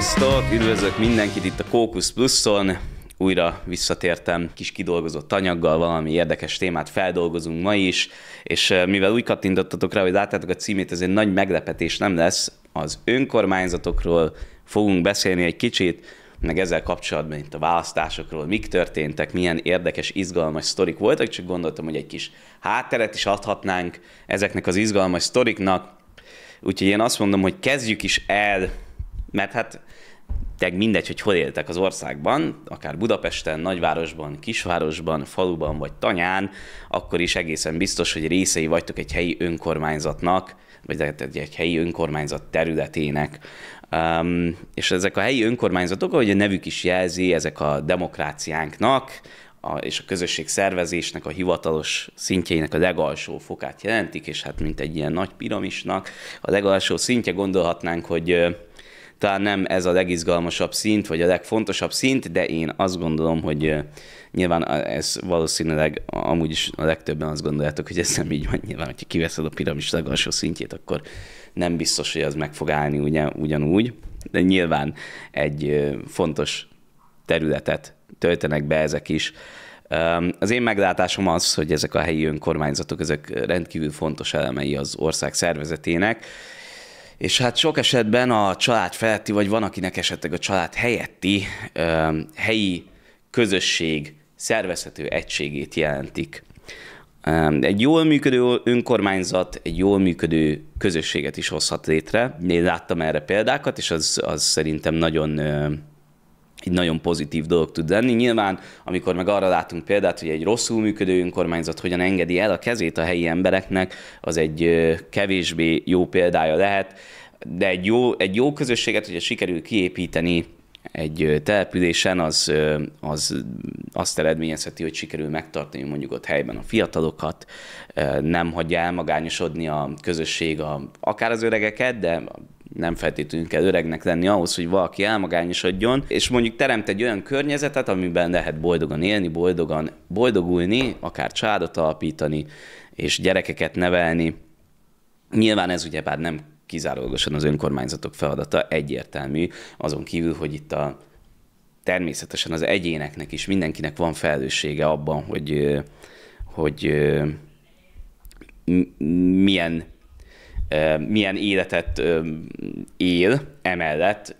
Szerusztok! Üdvözlök mindenkit itt a Kókusz Pluszon. Újra visszatértem kis kidolgozott anyaggal, valami érdekes témát feldolgozunk ma is, és eh, mivel úgy kattintottatok rá, hogy láttátok a címét, ez egy nagy meglepetés nem lesz. Az önkormányzatokról fogunk beszélni egy kicsit, meg ezzel kapcsolatban itt a választásokról, mik történtek, milyen érdekes, izgalmas sztorik voltak, csak gondoltam, hogy egy kis hátteret is adhatnánk ezeknek az izgalmas sztoriknak. Úgyhogy én azt mondom, hogy kezdjük is el mert hát teg mindegy, hogy hol éltek az országban, akár Budapesten, nagyvárosban, kisvárosban, faluban vagy tanyán, akkor is egészen biztos, hogy részei vagytok egy helyi önkormányzatnak, vagy egy, egy helyi önkormányzat területének. Um, és ezek a helyi önkormányzatok, ahogy a nevük is jelzi, ezek a demokráciánknak a, és a közösség szervezésnek a hivatalos szintjeinek a legalsó fokát jelentik, és hát mint egy ilyen nagy piramisnak a legalsó szintje gondolhatnánk, hogy talán nem ez a legizgalmasabb szint, vagy a legfontosabb szint, de én azt gondolom, hogy nyilván ez valószínűleg amúgy is a legtöbben azt gondoljátok, hogy ez nem így van. Nyilván, hogyha kiveszed a piramis legalsó szintjét, akkor nem biztos, hogy az meg fog állni ugyanúgy. De nyilván egy fontos területet töltenek be ezek is. Az én meglátásom az, hogy ezek a helyi önkormányzatok, ezek rendkívül fontos elemei az ország szervezetének, és hát sok esetben a család feletti, vagy van akinek esetleg a család helyetti helyi közösség szervezhető egységét jelentik. Egy jól működő önkormányzat egy jól működő közösséget is hozhat létre. Én láttam erre példákat, és az, az szerintem nagyon egy nagyon pozitív dolog tud lenni. Nyilván, amikor meg arra látunk példát, hogy egy rosszul működő önkormányzat hogyan engedi el a kezét a helyi embereknek, az egy kevésbé jó példája lehet, de egy jó, egy jó közösséget, hogyha sikerül kiépíteni egy településen, az, az azt eredményezheti, hogy sikerül megtartani mondjuk ott helyben a fiatalokat, nem hagyja elmagányosodni a közösség, a, akár az öregeket, de nem feltétlenül kell öregnek lenni ahhoz, hogy valaki elmagányosodjon, és mondjuk teremt egy olyan környezetet, amiben lehet boldogan élni, boldogan boldogulni, akár családot alapítani, és gyerekeket nevelni. Nyilván ez ugyebár nem kizárólagosan az önkormányzatok feladata, egyértelmű, azon kívül, hogy itt a természetesen az egyéneknek is, mindenkinek van felelőssége abban, hogy, hogy milyen milyen életet él, emellett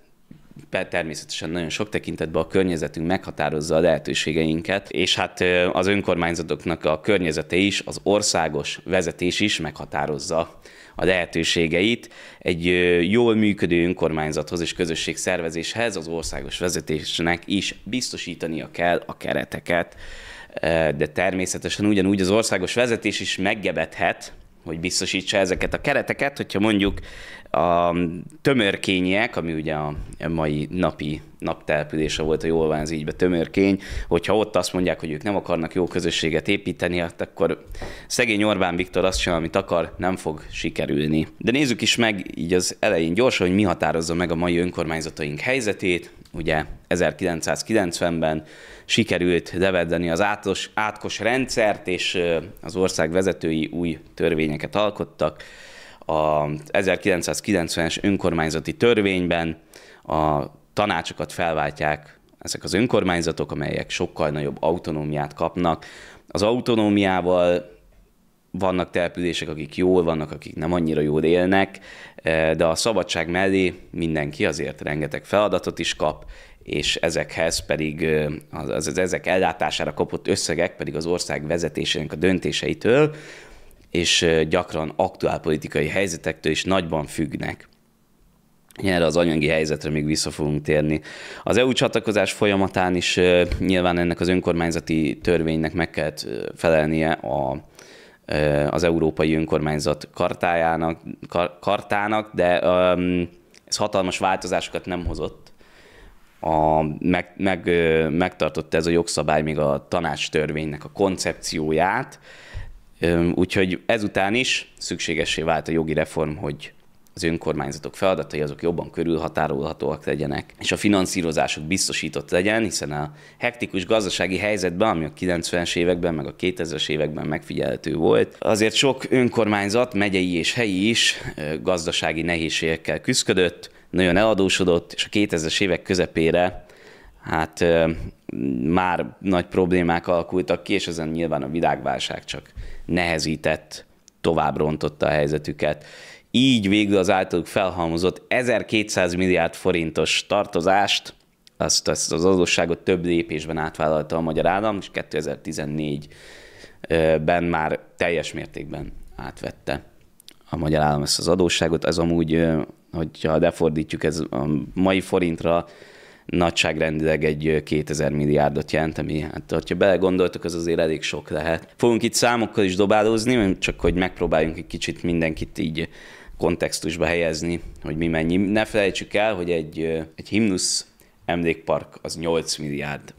természetesen nagyon sok tekintetben a környezetünk meghatározza a lehetőségeinket, és hát az önkormányzatoknak a környezete is, az országos vezetés is meghatározza a lehetőségeit. Egy jól működő önkormányzathoz és közösségszervezéshez az országos vezetésnek is biztosítania kell a kereteket, de természetesen ugyanúgy az országos vezetés is meggebethet hogy biztosítsa ezeket a kereteket, hogyha mondjuk a tömörkények, ami ugye a mai napi naptelpülése volt a Jolván így ígybe tömörkény, hogyha ott azt mondják, hogy ők nem akarnak jó közösséget építeni, hát akkor szegény Orbán Viktor azt sem, amit akar, nem fog sikerülni. De nézzük is meg így az elején gyorsan, hogy mi határozza meg a mai önkormányzataink helyzetét. Ugye 1990-ben sikerült levedeni az átos, átkos rendszert, és az ország vezetői új törvényeket alkottak a 1990-es önkormányzati törvényben a tanácsokat felváltják ezek az önkormányzatok, amelyek sokkal nagyobb autonómiát kapnak. Az autonómiával vannak települések, akik jól vannak, akik nem annyira jól élnek, eh, de a szabadság mellé mindenki azért rengeteg feladatot is kap, és ezekhez pedig eh, az, az, az ezek ellátására kapott összegek pedig az ország vezetésének a döntéseitől és gyakran aktuál politikai helyzetektől is nagyban függnek. Erre az anyagi helyzetre még vissza fogunk térni. Az EU csatlakozás folyamatán is nyilván ennek az önkormányzati törvénynek meg kellett felelnie a, az Európai Önkormányzat kartájának, kar, kartának de um, ez hatalmas változásokat nem hozott. A, meg, meg, megtartotta ez a jogszabály még a tanács törvénynek a koncepcióját, Úgyhogy ezután is szükségesé vált a jogi reform, hogy az önkormányzatok feladatai azok jobban körülhatárolhatóak legyenek, és a finanszírozásuk biztosított legyen, hiszen a hektikus gazdasági helyzetben, ami a 90-es években, meg a 2000-es években megfigyelhető volt, azért sok önkormányzat, megyei és helyi is gazdasági nehézségekkel küzdött, nagyon eladósodott, és a 2000-es évek közepére hát már nagy problémák alakultak ki, és ezen nyilván a világválság csak nehezített, tovább rontotta a helyzetüket. Így végül az általuk felhalmozott 1200 milliárd forintos tartozást, azt, azt az adósságot több lépésben átvállalta a magyar állam, és 2014-ben már teljes mértékben átvette a magyar állam ezt az adósságot. Ez amúgy, hogyha lefordítjuk ez a mai forintra, nagyságrendileg egy 2000 milliárdot jelent, ami hát, ha belegondoltok, az azért elég sok lehet. Fogunk itt számokkal is dobálózni, csak hogy megpróbáljunk egy kicsit mindenkit így kontextusba helyezni, hogy mi mennyi. Ne felejtsük el, hogy egy, egy himnusz emlékpark az 8 milliárd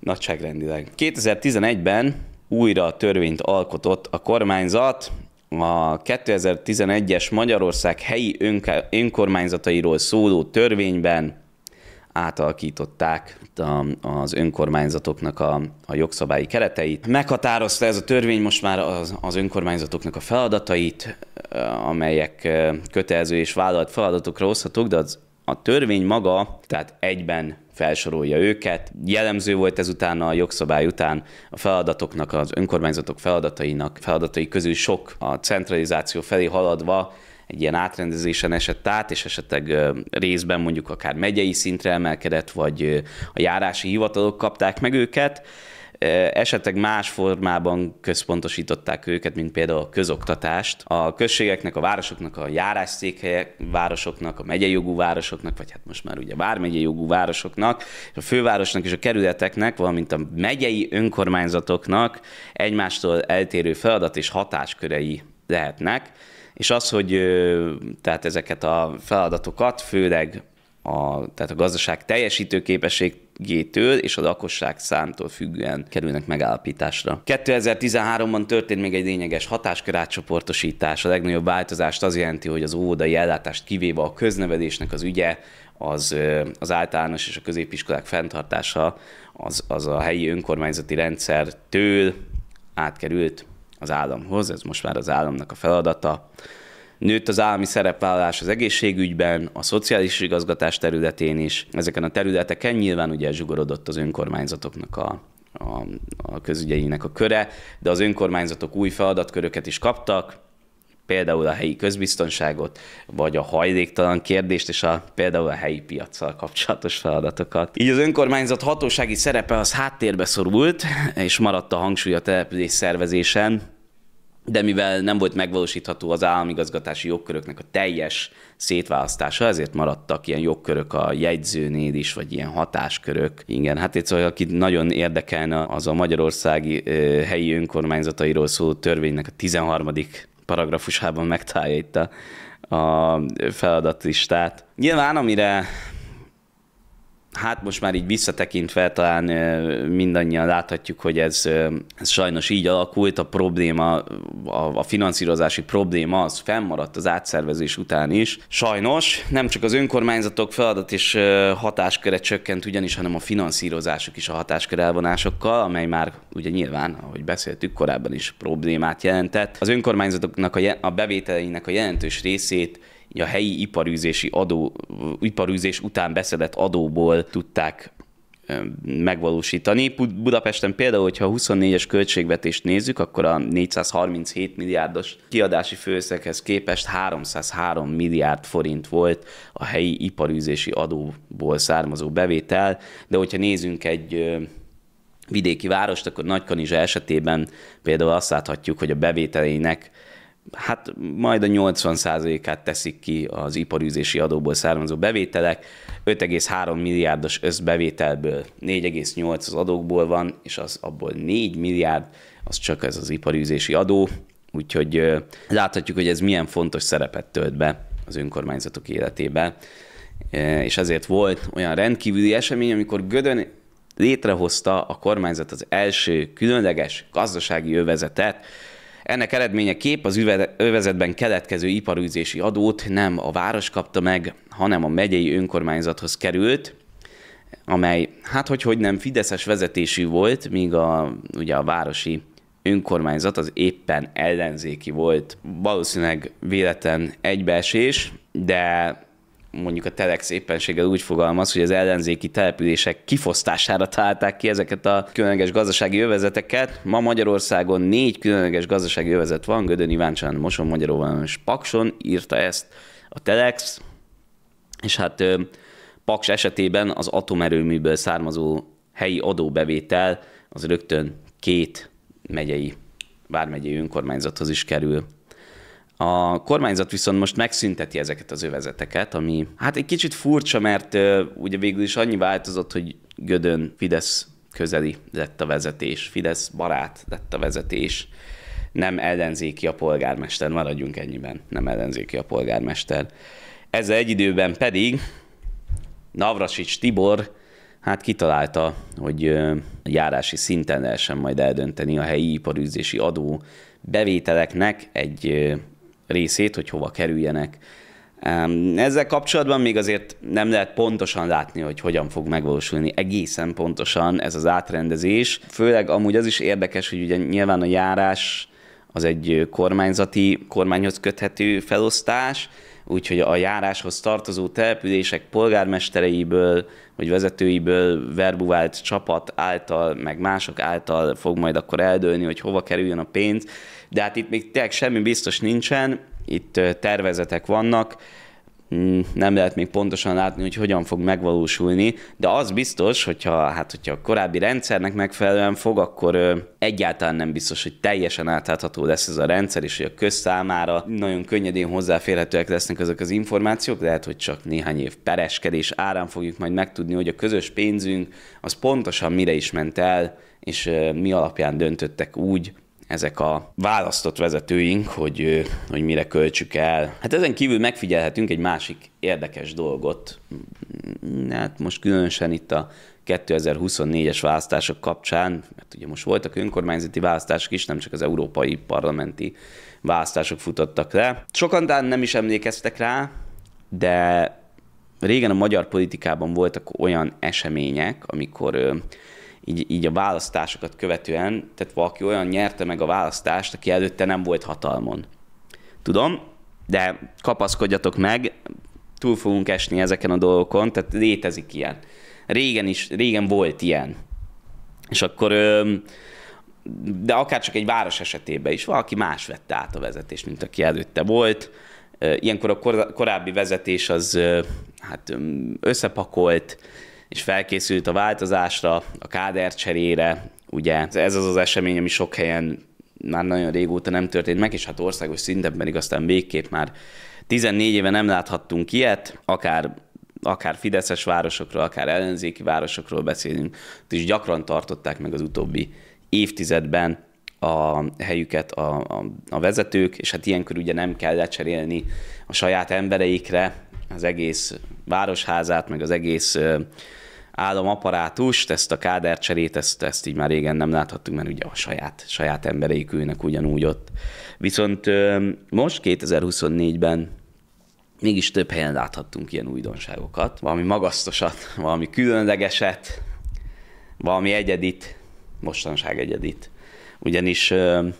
nagyságrendileg. 2011-ben újra a törvényt alkotott a kormányzat, a 2011-es Magyarország helyi önkormányzatairól szóló törvényben átalakították az önkormányzatoknak a, a jogszabályi kereteit. Meghatározta ez a törvény most már az, az önkormányzatoknak a feladatait, amelyek kötelező és vállalt feladatokra hozhatók, de az, a törvény maga, tehát egyben felsorolja őket. Jellemző volt ezután a jogszabály után a feladatoknak, az önkormányzatok feladatainak, feladatai közül sok a centralizáció felé haladva egy ilyen átrendezésen esett át, és esetleg részben mondjuk akár megyei szintre emelkedett, vagy a járási hivatalok kapták meg őket, esetleg más formában központosították őket, mint például a közoktatást. A községeknek, a városoknak, a járásszékhelyek városoknak, a megyei jogú városoknak, vagy hát most már ugye bármegyei jogú városoknak, a fővárosnak és a kerületeknek, valamint a megyei önkormányzatoknak egymástól eltérő feladat és hatáskörei lehetnek és az, hogy tehát ezeket a feladatokat, főleg a, tehát a gazdaság teljesítőképességétől és a lakosság számtól függően kerülnek megállapításra. 2013-ban történt még egy lényeges hatáskör átcsoportosítás. A legnagyobb változást az jelenti, hogy az óvodai ellátást kivéve a köznevelésnek az ügye, az, az általános és a középiskolák fenntartása az, az a helyi önkormányzati rendszertől átkerült az államhoz, ez most már az államnak a feladata. Nőtt az állami szerepvállalás az egészségügyben, a szociális igazgatás területén is. Ezeken a területeken nyilván ugye zsugorodott az önkormányzatoknak a, a, a közügyeinek a köre, de az önkormányzatok új feladatköröket is kaptak, például a helyi közbiztonságot, vagy a hajléktalan kérdést, és a, például a helyi piacsal kapcsolatos feladatokat. Így az önkormányzat hatósági szerepe az háttérbe szorult, és maradt a hangsúly a település szervezésen, de mivel nem volt megvalósítható az államigazgatási jogköröknek a teljes szétválasztása, ezért maradtak ilyen jogkörök a jegyzőnél is, vagy ilyen hatáskörök. Igen, hát itt szóval, aki nagyon érdekelne, az a magyarországi helyi önkormányzatairól szóló törvénynek a 13 paragrafusában megtalálja itt a, a feladatlistát. Nyilván, amire Hát most már így visszatekintve talán mindannyian láthatjuk, hogy ez, ez sajnos így alakult, a probléma, a, a finanszírozási probléma az fennmaradt az átszervezés után is. Sajnos nem csak az önkormányzatok feladat és hatásköre csökkent ugyanis, hanem a finanszírozásuk is a hatáskör elvonásokkal, amely már ugye nyilván, ahogy beszéltük, korábban is problémát jelentett. Az önkormányzatoknak a, a bevételeinek a jelentős részét a helyi iparűzési adó, iparűzés után beszedett adóból tudták megvalósítani. Budapesten például, hogyha a 24-es költségvetést nézzük, akkor a 437 milliárdos kiadási főszeghez képest 303 milliárd forint volt a helyi iparűzési adóból származó bevétel, de hogyha nézzünk egy vidéki várost, akkor Nagykanizsa esetében például azt láthatjuk, hogy a bevételének hát majd a 80%-át teszik ki az iparűzési adóból származó bevételek, 5,3 milliárdos összbevételből 4,8 az adókból van, és az abból 4 milliárd, az csak ez az iparűzési adó, úgyhogy láthatjuk, hogy ez milyen fontos szerepet tölt be az önkormányzatok életébe, és ezért volt olyan rendkívüli esemény, amikor Gödön létrehozta a kormányzat az első különleges gazdasági övezetet, ennek eredménye kép az övezetben keletkező iparűzési adót nem a város kapta meg, hanem a megyei önkormányzathoz került, amely, hát hogy, hogy nem, fideszes vezetésű volt, míg a, ugye a városi önkormányzat az éppen ellenzéki volt. Valószínűleg véletlen egybeesés, de mondjuk a Telex éppenséggel úgy fogalmaz, hogy az ellenzéki települések kifosztására találták ki ezeket a különleges gazdasági övezeteket. Ma Magyarországon négy különleges gazdasági övezet van, Gödön Iváncsán, Moson Magyaróval és Pakson írta ezt a Telex, és hát Paks esetében az atomerőműből származó helyi adóbevétel az rögtön két megyei, vármegyei önkormányzathoz is kerül. A kormányzat viszont most megszünteti ezeket az övezeteket, ami hát egy kicsit furcsa, mert uh, ugye végül is annyi változott, hogy Gödön Fidesz közeli lett a vezetés, Fidesz barát lett a vezetés, nem ellenzéki a polgármester, maradjunk ennyiben, nem ellenzéki a polgármester. Ezzel egy időben pedig Navrasics Tibor hát kitalálta, hogy a járási szinten lehessen majd eldönteni a helyi iparűzési adó bevételeknek egy részét, hogy hova kerüljenek. Ezzel kapcsolatban még azért nem lehet pontosan látni, hogy hogyan fog megvalósulni egészen pontosan ez az átrendezés. Főleg amúgy az is érdekes, hogy ugye nyilván a járás az egy kormányzati, kormányhoz köthető felosztás, úgyhogy a járáshoz tartozó települések polgármestereiből vagy vezetőiből verbuvált csapat által, meg mások által fog majd akkor eldőlni, hogy hova kerüljön a pénz. De hát itt még tényleg semmi biztos nincsen, itt tervezetek vannak, Mm, nem lehet még pontosan látni, hogy hogyan fog megvalósulni, de az biztos, hogyha, hát, hogyha a korábbi rendszernek megfelelően fog, akkor egyáltalán nem biztos, hogy teljesen átlátható lesz ez a rendszer, és hogy a közszámára nagyon könnyedén hozzáférhetőek lesznek ezek az információk, lehet, hogy csak néhány év pereskedés árán fogjuk majd megtudni, hogy a közös pénzünk az pontosan mire is ment el, és mi alapján döntöttek úgy, ezek a választott vezetőink, hogy, hogy mire költsük el. Hát ezen kívül megfigyelhetünk egy másik érdekes dolgot. Mm, hát most különösen itt a 2024-es választások kapcsán, mert ugye most voltak önkormányzati választások is, nem csak az európai parlamenti választások futottak le. Sokan talán nem is emlékeztek rá, de régen a magyar politikában voltak olyan események, amikor így, így a választásokat követően, tehát valaki olyan nyerte meg a választást, aki előtte nem volt hatalmon. Tudom, de kapaszkodjatok meg, túl fogunk esni ezeken a dolgokon, tehát létezik ilyen. Régen is, régen volt ilyen. És akkor, de akár csak egy város esetében is, valaki más vette át a vezetést, mint aki előtte volt. Ilyenkor a korábbi vezetés az hát összepakolt, és felkészült a változásra, a káder cserére, ugye ez az az esemény, ami sok helyen már nagyon régóta nem történt meg, és hát országos szinten pedig aztán végképp már 14 éve nem láthattunk ilyet, akár akár Fideszes városokról, akár ellenzéki városokról beszélünk, is gyakran tartották meg az utóbbi évtizedben a helyüket a, a, a vezetők, és hát ilyenkor ugye nem kell lecserélni a saját embereikre az egész városházát, meg az egész aparátust, ezt a kádercserét, ezt, ezt így már régen nem láthattuk, mert ugye a saját, saját embereik ülnek ugyanúgy ott. Viszont most 2024-ben mégis több helyen láthattunk ilyen újdonságokat, valami magasztosat, valami különlegeset, valami egyedit, mostanság egyedit. Ugyanis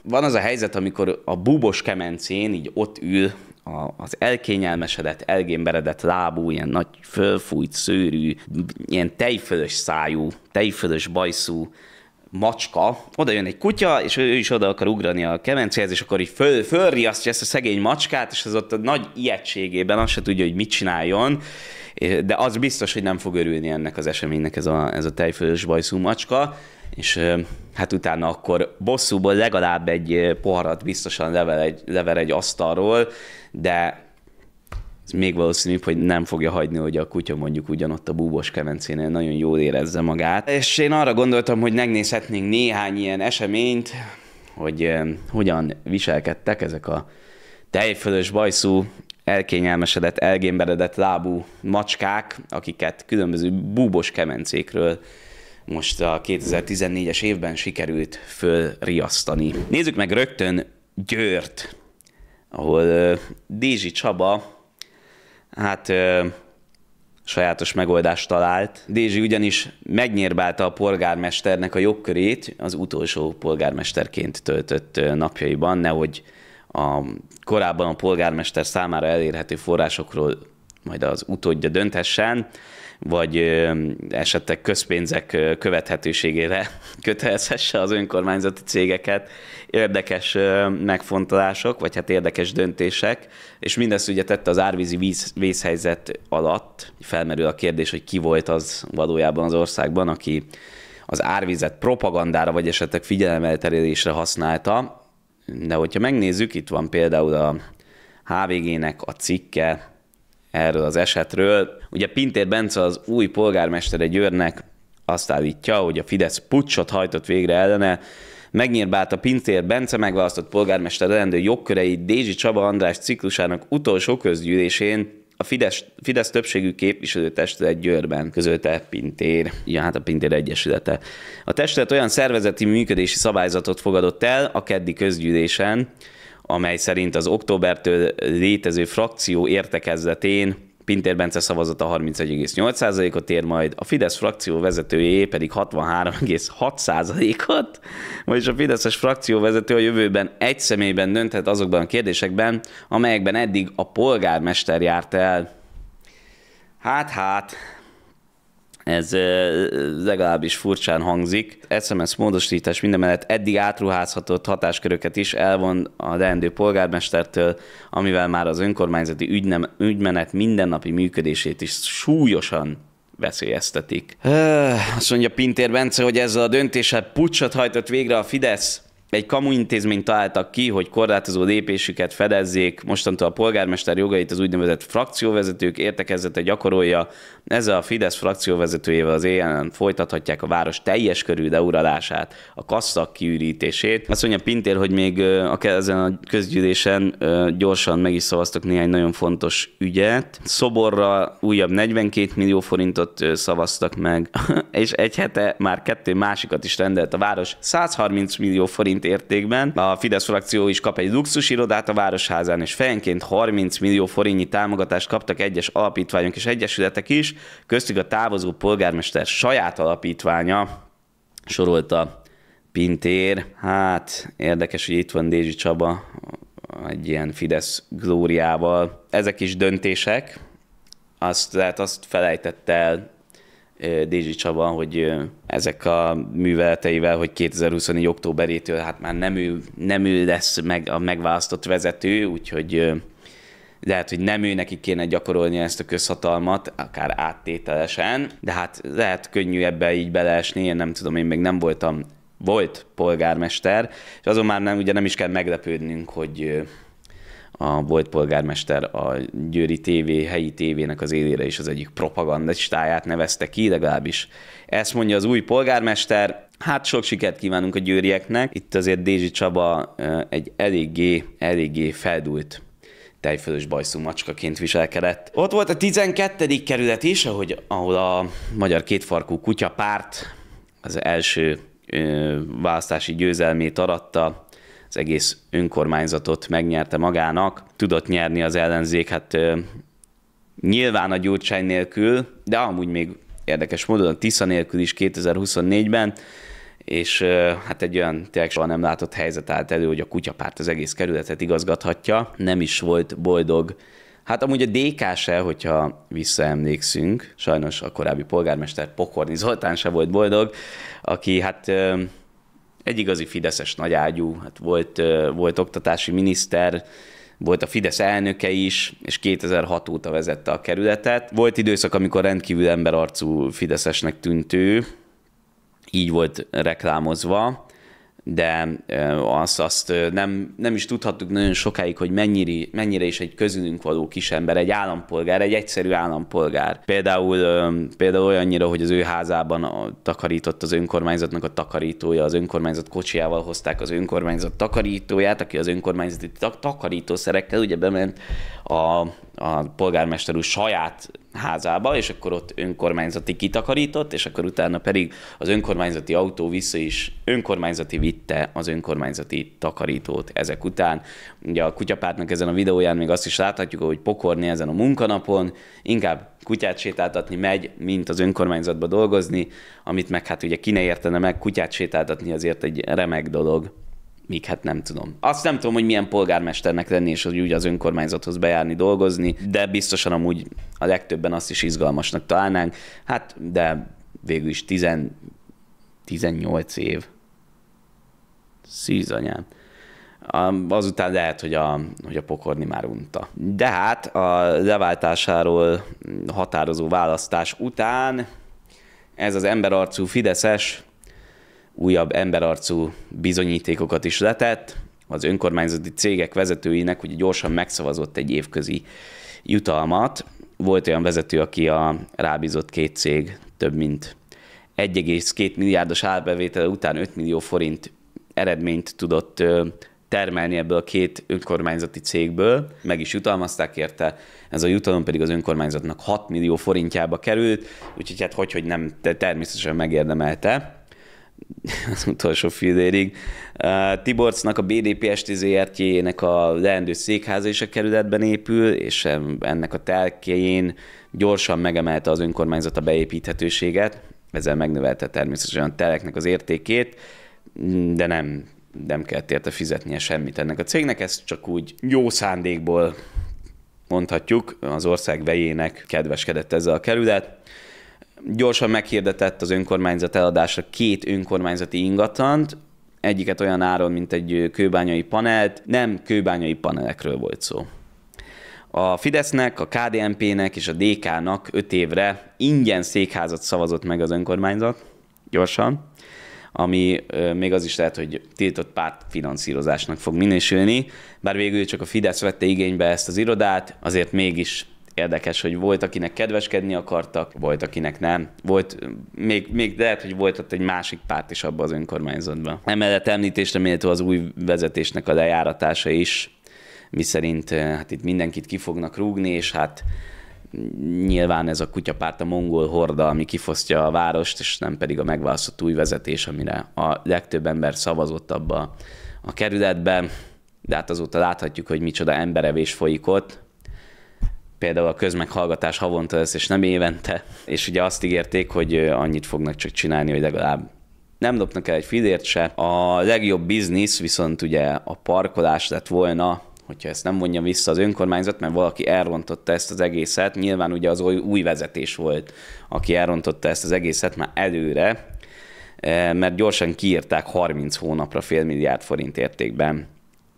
van az a helyzet, amikor a búbos kemencén így ott ül a, az elkényelmesedett, elgémberedett lábú, ilyen nagy fölfújt szőrű, ilyen tejfölös szájú, tejfölös bajszú macska, oda jön egy kutya, és ő is oda akar ugrani a kemencéhez, és akkor így föl, fölriasztja ezt a szegény macskát, és az ott a nagy ijegységében azt se tudja, hogy mit csináljon, de az biztos, hogy nem fog örülni ennek az eseménynek ez a, ez a tejfölös bajszú macska, és hát utána akkor bosszúból legalább egy poharat biztosan lever egy, lever egy asztalról, de ez még valószínűbb, hogy nem fogja hagyni, hogy a kutya mondjuk ugyanott a búbos kemencénél nagyon jól érezze magát. És én arra gondoltam, hogy megnézhetnénk néhány ilyen eseményt, hogy eh, hogyan viselkedtek ezek a tejfölös bajszú, elkényelmesedett, elgémberedett lábú macskák, akiket különböző búbos kemencékről most a 2014-es évben sikerült fölriasztani. Nézzük meg rögtön Győrt ahol Dízsi Csaba hát sajátos megoldást talált. Dézsi ugyanis megnyírbálta a polgármesternek a jogkörét az utolsó polgármesterként töltött napjaiban, nehogy a korábban a polgármester számára elérhető forrásokról majd az utódja dönthessen vagy esetleg közpénzek követhetőségére kötelezhesse az önkormányzati cégeket. Érdekes megfontolások, vagy hát érdekes döntések, és mindezt ugye tette az árvízi víz, vészhelyzet alatt. Felmerül a kérdés, hogy ki volt az valójában az országban, aki az árvizet propagandára, vagy esetleg figyelemelterélésre használta. De hogyha megnézzük, itt van például a HVG-nek a cikke, erről az esetről. Ugye Pintér Bence az új polgármestere Győrnek azt állítja, hogy a Fidesz pucsot hajtott végre ellene, megnyírbált a Pintér Bence megválasztott polgármester rendő jogkörei Dézsi Csaba András ciklusának utolsó közgyűlésén a Fidesz, Fidesz többségű képviselőtestület Győrben közölte Pintér, ja, hát a Pintér Egyesülete. A testület olyan szervezeti működési szabályzatot fogadott el a keddi közgyűlésen, amely szerint az októbertől létező frakció értekezletén Pintér Bence szavazata 31,8%-ot ér majd, a Fidesz frakció vezetőjé pedig 63,6%-ot, vagyis a Fideszes frakció vezető a jövőben egy személyben dönthet azokban a kérdésekben, amelyekben eddig a polgármester járt el. Hát, hát, ez legalábbis furcsán hangzik. SMS módosítás mellett eddig átruházhatott hatásköröket is elvon a leendő polgármestertől, amivel már az önkormányzati ügynem, ügymenet mindennapi működését is súlyosan veszélyeztetik. Azt mondja Pintér Bence, hogy ezzel a döntéssel pucsot hajtott végre a Fidesz egy intézményt találtak ki, hogy korlátozó lépésüket fedezzék, mostantól a polgármester jogait az úgynevezett frakcióvezetők értekezete gyakorolja. Ezzel a Fidesz frakcióvezetőjével az éjjelen folytathatják a város teljes körű deuralását, a kasszak kiürítését. Azt mondja Pintér, hogy még a ezen a közgyűlésen gyorsan meg is szavaztak néhány nagyon fontos ügyet. Szoborra újabb 42 millió forintot szavaztak meg, és egy hete már kettő másikat is rendelt a város. 130 millió forint forint értékben. A Fidesz frakció is kap egy luxusirodát a Városházán, és fejenként 30 millió forintnyi támogatást kaptak egyes alapítványok és egyesületek is, köztük a távozó polgármester saját alapítványa, sorolta Pintér. Hát érdekes, hogy itt van Dézsi Csaba egy ilyen Fidesz glóriával. Ezek is döntések, azt, lehet azt felejtett el Dézsi Csaba, hogy ezek a műveleteivel, hogy 2024. októberétől hát már nem ő, nem ő lesz meg, a megválasztott vezető, úgyhogy hát, hogy nem ő neki kéne gyakorolni ezt a közhatalmat, akár áttételesen, de hát lehet könnyű ebbe így beleesni, én nem tudom, én még nem voltam, volt polgármester, és azon már nem, ugye nem is kell meglepődnünk, hogy a volt polgármester a Győri TV, helyi tévének az élére is az egyik propagandistáját nevezte ki, legalábbis ezt mondja az új polgármester. Hát sok sikert kívánunk a győrieknek. Itt azért Dézsi Csaba egy eléggé, eléggé feldúlt tejfölös bajszú macskaként viselkedett. Ott volt a 12. kerület is, ahogy, ahol a Magyar Kétfarkú Kutya párt az első ö, választási győzelmét aratta az egész önkormányzatot megnyerte magának, tudott nyerni az ellenzék, hát nyilván a gyurcsány nélkül, de amúgy még érdekes módon a Tisza nélkül is 2024-ben, és hát egy olyan tényleg soha nem látott helyzet állt elő, hogy a kutyapárt az egész kerületet igazgathatja. Nem is volt boldog Hát amúgy a DK se, hogyha visszaemlékszünk, sajnos a korábbi polgármester Pokorni Zoltán se volt boldog, aki hát egy igazi fideszes nagyágyú, hát volt, volt oktatási miniszter, volt a Fidesz elnöke is, és 2006 óta vezette a kerületet. Volt időszak, amikor rendkívül emberarcú Fideszesnek tűnt ő, így volt reklámozva, de azt, azt nem, nem is tudhattuk nagyon sokáig, hogy mennyire, mennyire is egy közülünk való kisember, egy állampolgár, egy egyszerű állampolgár. Például, például olyannyira, hogy az ő házában a, takarított az önkormányzatnak a takarítója, az önkormányzat kocsiával hozták az önkormányzat takarítóját, aki az önkormányzati tak- takarítószerekkel ugye bement a, a polgármester úr saját házába, és akkor ott önkormányzati kitakarított, és akkor utána pedig az önkormányzati autó vissza is önkormányzati vitte az önkormányzati takarítót ezek után. Ugye a kutyapártnak ezen a videóján még azt is láthatjuk, hogy pokorni ezen a munkanapon, inkább kutyát sétáltatni megy, mint az önkormányzatba dolgozni, amit meg hát ugye ki ne értene meg, kutyát sétáltatni azért egy remek dolog míg hát nem tudom. Azt nem tudom, hogy milyen polgármesternek lenni, és hogy úgy az önkormányzathoz bejárni, dolgozni, de biztosan amúgy a legtöbben azt is izgalmasnak találnánk. Hát, de végül is 10, 18 év. anyám. Azután lehet, hogy a, hogy a pokorni már unta. De hát a leváltásáról határozó választás után ez az emberarcú Fideszes újabb emberarcú bizonyítékokat is letett. Az önkormányzati cégek vezetőinek ugye gyorsan megszavazott egy évközi jutalmat. Volt olyan vezető, aki a rábízott két cég több mint 1,2 milliárdos árbevétele után 5 millió forint eredményt tudott termelni ebből a két önkormányzati cégből, meg is jutalmazták érte, ez a jutalom pedig az önkormányzatnak 6 millió forintjába került, úgyhogy hát hogy, hogy nem természetesen megérdemelte. az utolsó fillérig. Tiborcnak a BDP stzrt jének a leendő székháza is a kerületben épül, és ennek a telkéjén gyorsan megemelte az önkormányzat a beépíthetőséget, ezzel megnövelte természetesen a teleknek az értékét, de nem, nem kellett érte fizetnie semmit ennek a cégnek, ezt csak úgy jó szándékból mondhatjuk, az ország vejének kedveskedett ezzel a kerület gyorsan meghirdetett az önkormányzat eladásra két önkormányzati ingatlant, egyiket olyan áron, mint egy kőbányai panelt, nem kőbányai panelekről volt szó. A Fidesznek, a KDNP-nek és a DK-nak öt évre ingyen székházat szavazott meg az önkormányzat, gyorsan, ami még az is lehet, hogy tiltott párt finanszírozásnak fog minősülni, bár végül csak a Fidesz vette igénybe ezt az irodát, azért mégis érdekes, hogy volt, akinek kedveskedni akartak, volt, akinek nem. Volt, még, még de lehet, hogy volt ott egy másik párt is abban az önkormányzatban. Emellett említésre méltó az új vezetésnek a lejáratása is, miszerint eh, hát itt mindenkit ki fognak rúgni, és hát nyilván ez a kutyapárt a mongol horda, ami kifosztja a várost, és nem pedig a megválasztott új vezetés, amire a legtöbb ember szavazott abba a kerületbe, de hát azóta láthatjuk, hogy micsoda emberevés folyik ott, például a közmeghallgatás havonta lesz, és nem évente, és ugye azt ígérték, hogy annyit fognak csak csinálni, hogy legalább nem dobnak el egy fidért se. A legjobb biznisz viszont ugye a parkolás lett volna, hogyha ezt nem vonja vissza az önkormányzat, mert valaki elrontotta ezt az egészet, nyilván ugye az új, új vezetés volt, aki elrontotta ezt az egészet már előre, e, mert gyorsan kiírták 30 hónapra fél milliárd forint értékben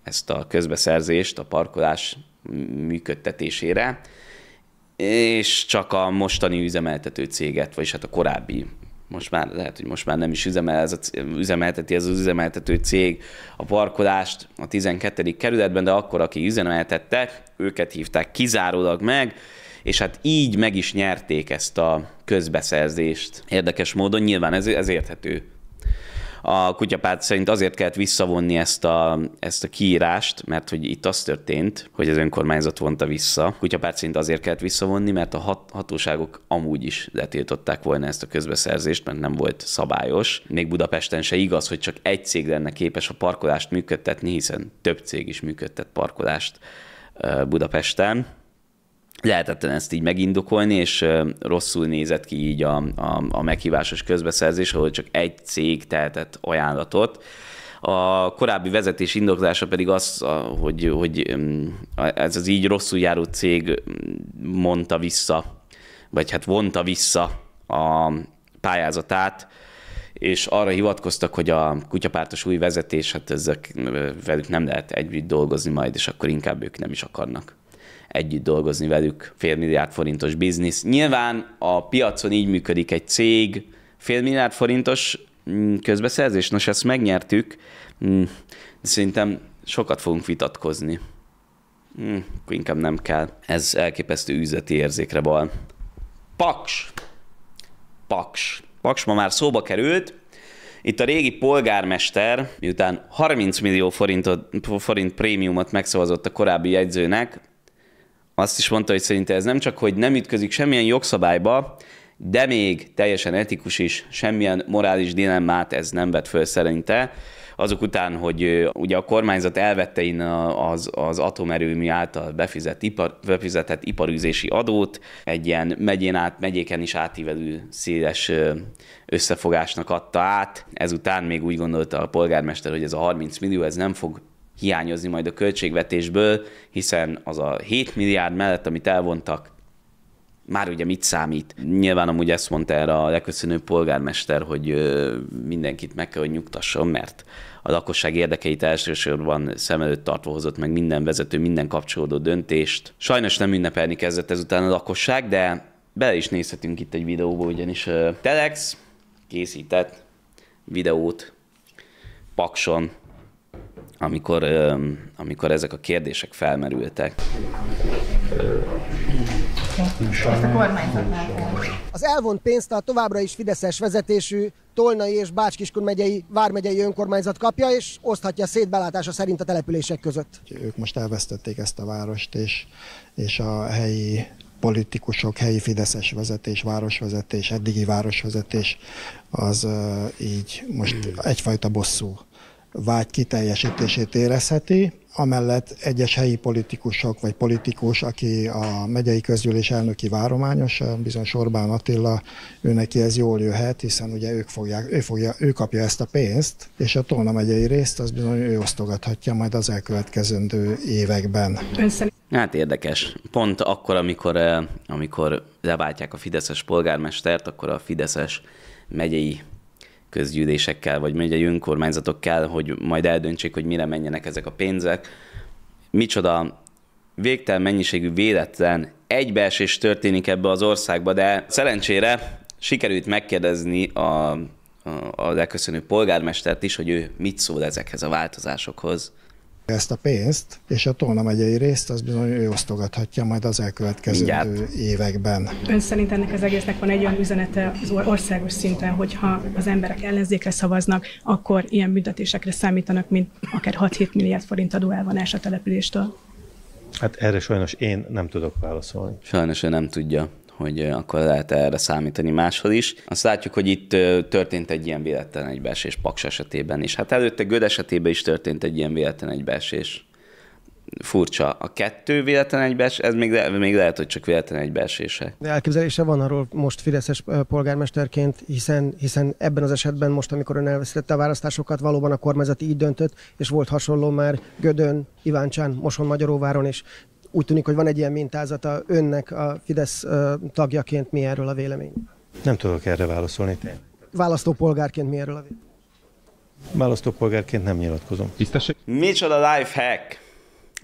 ezt a közbeszerzést a parkolás működtetésére, és csak a mostani üzemeltető céget, vagyis hát a korábbi most már lehet, hogy most már nem is üzemel ez a, üzemelteti ez az üzemeltető cég a parkolást a 12. kerületben, de akkor, aki üzemeltette, őket hívták kizárólag meg, és hát így meg is nyerték ezt a közbeszerzést. Érdekes módon nyilván ez, ez érthető a kutyapárt szerint azért kellett visszavonni ezt a, ezt a kiírást, mert hogy itt az történt, hogy az önkormányzat vonta vissza. Kutyapárt szerint azért kellett visszavonni, mert a hat, hatóságok amúgy is letiltották volna ezt a közbeszerzést, mert nem volt szabályos. Még Budapesten se igaz, hogy csak egy cég lenne képes a parkolást működtetni, hiszen több cég is működtet parkolást Budapesten lehetetlen ezt így megindokolni, és rosszul nézett ki így a, a, a meghívásos közbeszerzés, ahol csak egy cég tehetett ajánlatot. A korábbi vezetés indoklása pedig az, hogy, hogy ez az így rosszul járó cég mondta vissza, vagy hát vonta vissza a pályázatát, és arra hivatkoztak, hogy a kutyapártos új vezetés, hát ezek velük nem lehet együtt dolgozni majd, és akkor inkább ők nem is akarnak együtt dolgozni velük félmilliárd forintos biznisz. Nyilván a piacon így működik egy cég, félmilliárd forintos mm, közbeszerzés, nos ezt megnyertük, de mm, szerintem sokat fogunk vitatkozni. Hm, inkább nem kell. Ez elképesztő üzleti érzékre van. Paks! Paks. Paks ma már szóba került, itt a régi polgármester, miután 30 millió forintot, forint prémiumot megszavazott a korábbi jegyzőnek, azt is mondta, hogy szerinte ez nem csak, hogy nem ütközik semmilyen jogszabályba, de még teljesen etikus is, semmilyen morális dilemmát ez nem vet föl szerinte. Azok után, hogy ugye a kormányzat elvette innen az, az atomerőmű által befizet, ipar, befizetett iparűzési adót, egy ilyen megyén át, megyéken is átívelő széles összefogásnak adta át. Ezután még úgy gondolta a polgármester, hogy ez a 30 millió, ez nem fog hiányozni majd a költségvetésből, hiszen az a 7 milliárd mellett, amit elvontak, már ugye mit számít? Nyilván amúgy ezt mondta erre a leköszönő polgármester, hogy mindenkit meg kell, hogy nyugtasson, mert a lakosság érdekeit elsősorban szem előtt tartva hozott meg minden vezető, minden kapcsolódó döntést. Sajnos nem ünnepelni kezdett ezután a lakosság, de bele is nézhetünk itt egy videóba, ugyanis Telex készített videót Pakson amikor, amikor ezek a kérdések felmerültek. Az elvont pénzt a továbbra is Fideszes vezetésű Tolnai és Bácskiskun megyei, Vármegyei önkormányzat kapja, és oszthatja szét belátása szerint a települések között. Ők most elvesztették ezt a várost, és, és a helyi politikusok, helyi fideszes vezetés, városvezetés, eddigi városvezetés, az így most hmm. egyfajta bosszú vágy kiteljesítését érezheti, amellett egyes helyi politikusok vagy politikus, aki a megyei közgyűlés elnöki várományos, eh, bizony Orbán Attila, ő neki ez jól jöhet, hiszen ugye ők fogják, ő, fogja, ő kapja ezt a pénzt, és a Tolna megyei részt az bizony ő osztogathatja majd az elkövetkezendő években. Hát érdekes. Pont akkor, amikor, eh, amikor leváltják a Fideszes polgármestert, akkor a Fideszes megyei közgyűlésekkel, vagy megyei önkormányzatokkal, hogy majd eldöntsék, hogy mire menjenek ezek a pénzek. Micsoda végtelen mennyiségű véletlen egybeesés történik ebbe az országba, de szerencsére sikerült megkérdezni a, a, a leköszönő polgármestert is, hogy ő mit szól ezekhez a változásokhoz. Ezt a pénzt és a Tolna megyei részt az bizony ő osztogathatja majd az elkövetkező Mindjárt. években. Ön szerint ennek az egésznek van egy olyan üzenete az országos szinten, hogyha az emberek ellenzékre szavaznak, akkor ilyen büntetésekre számítanak, mint akár 6-7 milliárd forint elvonás a településtől? Hát erre sajnos én nem tudok válaszolni. Sajnos ő nem tudja hogy akkor lehet erre számítani máshol is. Azt látjuk, hogy itt történt egy ilyen véletlen egybeesés Paks esetében is. Hát előtte Göd esetében is történt egy ilyen véletlen egybeesés. Furcsa. A kettő véletlen egybeesés, ez még, le, még lehet, hogy csak véletlen egybeesése. De elképzelése van arról most Fideszes polgármesterként, hiszen, hiszen ebben az esetben most, amikor ön elveszítette a választásokat, valóban a kormányzati így döntött, és volt hasonló már Gödön, Iváncsán, Moson Magyaróváron is. Úgy tűnik, hogy van egy ilyen mintázata önnek a Fidesz tagjaként mi erről a vélemény? Nem tudok erre válaszolni. Tényleg. Választópolgárként mi erről a vélemény? Választópolgárként nem nyilatkozom. Tisztesség? Micsoda life hack!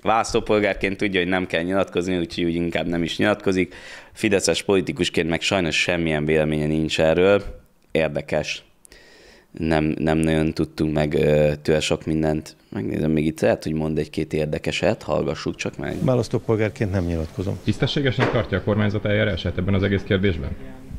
Választópolgárként tudja, hogy nem kell nyilatkozni, úgyhogy úgy inkább nem is nyilatkozik. Fideszes politikusként meg sajnos semmilyen véleménye nincs erről. Érdekes nem, nem nagyon tudtunk meg tőle sok mindent. Megnézem még itt, lehet, hogy mond egy-két érdekeset, hallgassuk csak meg. Választópolgárként nem nyilatkozom. Tisztességesen tartja a kormányzat eljárását ebben az egész kérdésben?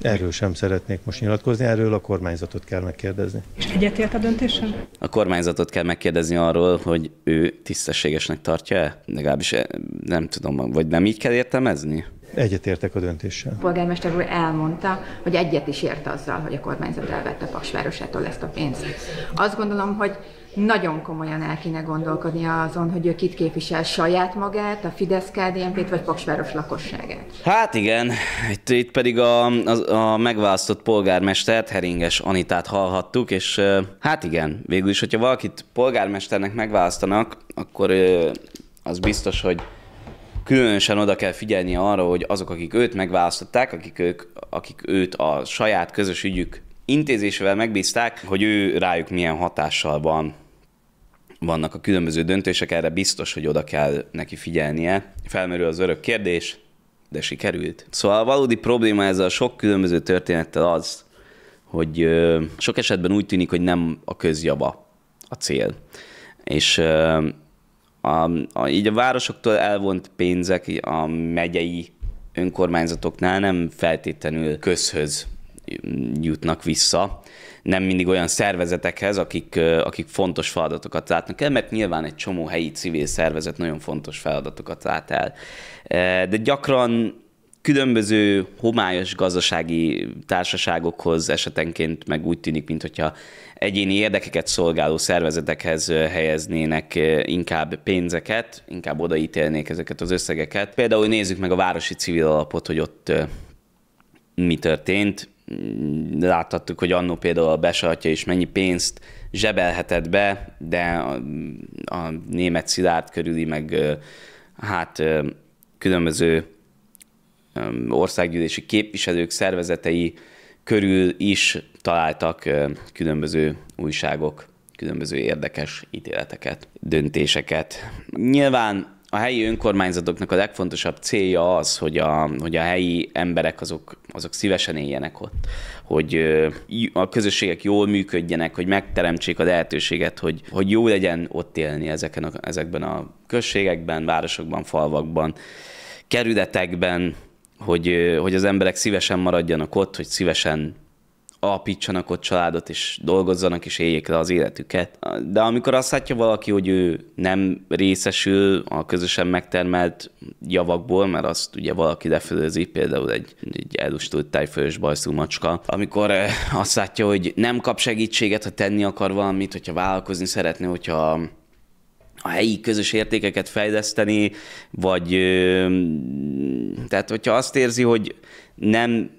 Erről sem szeretnék most nyilatkozni, erről a kormányzatot kell megkérdezni. És egyetért a döntésem? A kormányzatot kell megkérdezni arról, hogy ő tisztességesnek tartja-e? Legalábbis eh, nem tudom, vagy nem így kell értelmezni? Egyetértek a döntéssel. A polgármester úr elmondta, hogy egyet is ért azzal, hogy a kormányzat elvette Paksvárosától ezt a pénzt. Azt gondolom, hogy nagyon komolyan el kéne gondolkodni azon, hogy ő kit képvisel saját magát, a fidesz kdmp t vagy Paksváros lakosságát. Hát igen, itt, itt pedig a, a, a megválasztott polgármestert, Heringes Anitát hallhattuk, és hát igen, végül is, hogyha valakit polgármesternek megválasztanak, akkor az biztos, hogy különösen oda kell figyelni arra, hogy azok, akik őt megválasztották, akik, ők, akik őt a saját közös ügyük intézésével megbízták, hogy ő rájuk milyen hatással van vannak a különböző döntések, erre biztos, hogy oda kell neki figyelnie. Felmerül az örök kérdés, de sikerült. Szóval a valódi probléma ezzel a sok különböző történettel az, hogy sok esetben úgy tűnik, hogy nem a közjava a cél. És a, um, a, így a városoktól elvont pénzek a megyei önkormányzatoknál nem feltétlenül közhöz mm, jutnak vissza, nem mindig olyan szervezetekhez, akik, akik fontos feladatokat látnak el, mert nyilván egy csomó helyi civil szervezet nagyon fontos feladatokat lát el. De gyakran különböző homályos gazdasági társaságokhoz esetenként meg úgy tűnik, mintha egyéni érdekeket szolgáló szervezetekhez helyeznének inkább pénzeket, inkább odaítélnék ezeket az összegeket. Például nézzük meg a városi civil alapot, hogy ott mi történt. Mm, láthattuk, hogy annó például a besajtja is mennyi pénzt zsebelhetett be, de a, a német szilárd körüli, meg hát különböző országgyűlési képviselők szervezetei körül is találtak különböző újságok, különböző érdekes ítéleteket, döntéseket. Nyilván a helyi önkormányzatoknak a legfontosabb célja az, hogy a, hogy a helyi emberek azok, azok szívesen éljenek ott, hogy a közösségek jól működjenek, hogy megteremtsék a lehetőséget, hogy, hogy jó legyen ott élni ezeken a, ezekben a községekben, városokban, falvakban, kerületekben, hogy, hogy az emberek szívesen maradjanak ott, hogy szívesen alapítsanak ott családot, és dolgozzanak, és éljék le az életüket. De amikor azt látja valaki, hogy ő nem részesül a közösen megtermelt javakból, mert azt ugye valaki lefölözi, például egy, egy elustult tájfős bajszú macska, amikor azt látja, hogy nem kap segítséget, ha tenni akar valamit, hogyha vállalkozni szeretné, hogyha a helyi közös értékeket fejleszteni, vagy tehát hogyha azt érzi, hogy nem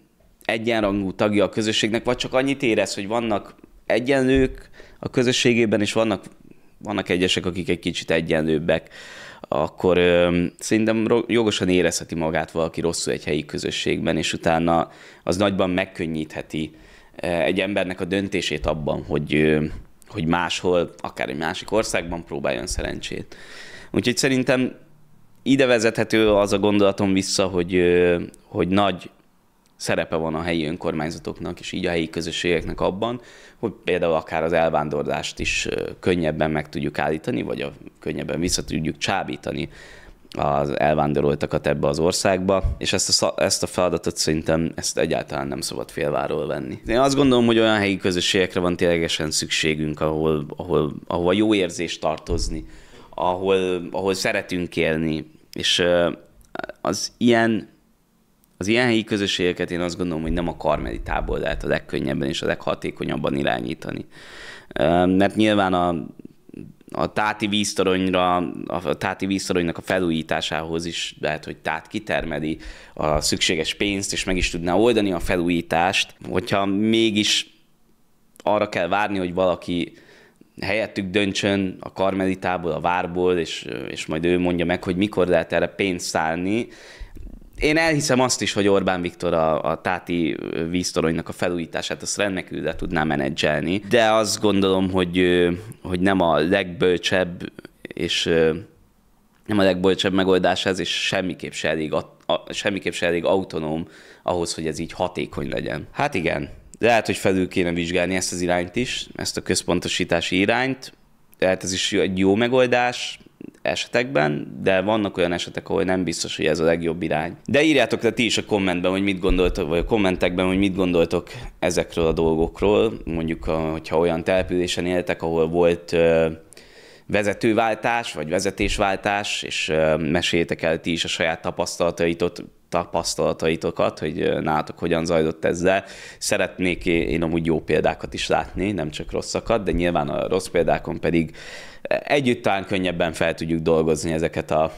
egyenrangú tagja a közösségnek, vagy csak annyit érez, hogy vannak egyenlők a közösségében, és vannak, vannak egyesek, akik egy kicsit egyenlőbbek, akkor ö, szerintem jogosan érezheti magát valaki rosszul egy helyi közösségben, és utána az nagyban megkönnyítheti egy embernek a döntését abban, hogy ö, hogy máshol, akár egy másik országban próbáljon szerencsét. Úgyhogy szerintem ide vezethető az a gondolatom vissza, hogy, hogy nagy szerepe van a helyi önkormányzatoknak és így a helyi közösségeknek abban, hogy például akár az elvándorlást is könnyebben meg tudjuk állítani, vagy a könnyebben vissza tudjuk csábítani az elvándoroltakat ebbe az országba, és ezt a, ezt a feladatot szerintem ezt egyáltalán nem szabad félváról venni. Én azt gondolom, hogy olyan helyi közösségekre van ténylegesen szükségünk, ahol, ahol, ahol jó érzés tartozni, ahol, ahol szeretünk élni, és az ilyen az ilyen helyi közösségeket én azt gondolom, hogy nem a karmelitából lehet a legkönnyebben és a leghatékonyabban irányítani. Mert nyilván a a táti víztoronyra, a táti víztoronynak a felújításához is lehet, hogy tát kitermeli a szükséges pénzt, és meg is tudná oldani a felújítást, hogyha mégis arra kell várni, hogy valaki helyettük döntsön a karmelitából, a várból, és, és majd ő mondja meg, hogy mikor lehet erre pénzt szállni, én elhiszem azt is, hogy Orbán Viktor a, a táti víztoronynak a felújítását azt le tudná menedzselni, de azt gondolom, hogy, hogy nem a legbölcsebb és nem a legbölcsebb megoldás ez, és semmiképp se elég, a, a, semmiképp se elég autonóm ahhoz, hogy ez így hatékony legyen. Hát igen, lehet, hogy felül kéne vizsgálni ezt az irányt is, ezt a központosítási irányt, tehát ez is egy jó megoldás, esetekben, de vannak olyan esetek, ahol nem biztos, hogy ez a legjobb irány. De írjátok le ti is a kommentben, hogy mit gondoltok, vagy a kommentekben, hogy mit gondoltok ezekről a dolgokról. Mondjuk, hogyha olyan településen éltek, ahol volt vezetőváltás, vagy vezetésváltás, és meséljétek el ti is a saját tapasztalataitot tapasztalataitokat, hogy nálatok hogyan zajlott ezzel. Szeretnék én amúgy jó példákat is látni, nem csak rosszakat, de nyilván a rossz példákon pedig együtt talán könnyebben fel tudjuk dolgozni ezeket a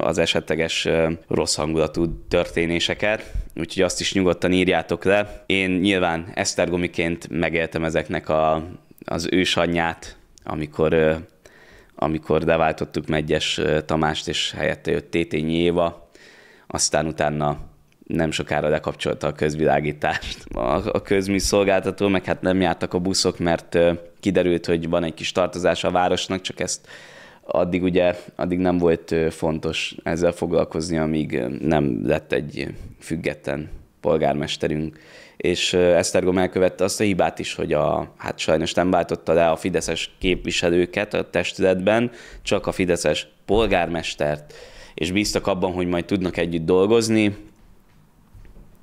az esetleges rossz hangulatú történéseket, úgyhogy azt is nyugodtan írjátok le. Én nyilván esztergomiként megéltem ezeknek a, az ősanyját, amikor, amikor deváltottuk Megyes Tamást, és helyette jött Tétényi Éva, aztán utána nem sokára lekapcsolta a közvilágítást a, a közmű meg hát nem jártak a buszok, mert kiderült, hogy van egy kis tartozása a városnak, csak ezt addig ugye, addig nem volt fontos ezzel foglalkozni, amíg nem lett egy független polgármesterünk. És Esztergom elkövette azt a hibát is, hogy a, hát sajnos nem váltotta le a fideszes képviselőket a testületben, csak a fideszes polgármestert és bíztak abban, hogy majd tudnak együtt dolgozni.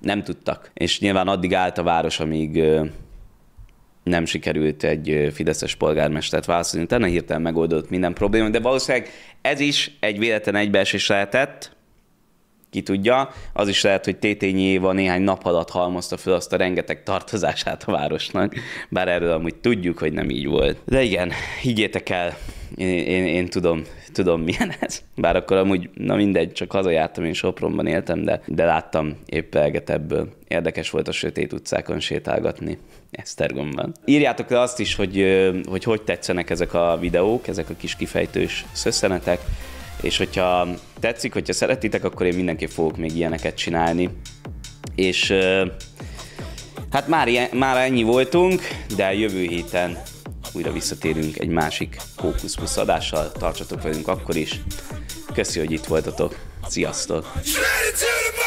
Nem tudtak. És nyilván addig állt a város, amíg nem sikerült egy fideszes polgármestert választani. Tehát hirtelen megoldott minden problémát, de valószínűleg ez is egy véletlen egybeesés lehetett, ki tudja, az is lehet, hogy Tétényi Éva néhány nap alatt halmozta fel azt a rengeteg tartozását a városnak, bár erről amúgy tudjuk, hogy nem így volt. De igen, higgyétek el, én, én, én tudom, tudom milyen ez. Bár akkor amúgy, na mindegy, csak hazajártam, én Sopronban éltem, de, de láttam épp ebből. Érdekes volt a sötét utcákon sétálgatni. Esztergomban. Írjátok le azt is, hogy, hogy hogy tetszenek ezek a videók, ezek a kis kifejtős szösszenetek, és hogyha tetszik, hogyha szeretitek, akkor én mindenképp fogok még ilyeneket csinálni. És hát már, ilyen, már ennyi voltunk, de jövő héten újra visszatérünk egy másik Hókusz adással. Tartsatok velünk akkor is. Köszi, hogy itt voltatok. Sziasztok!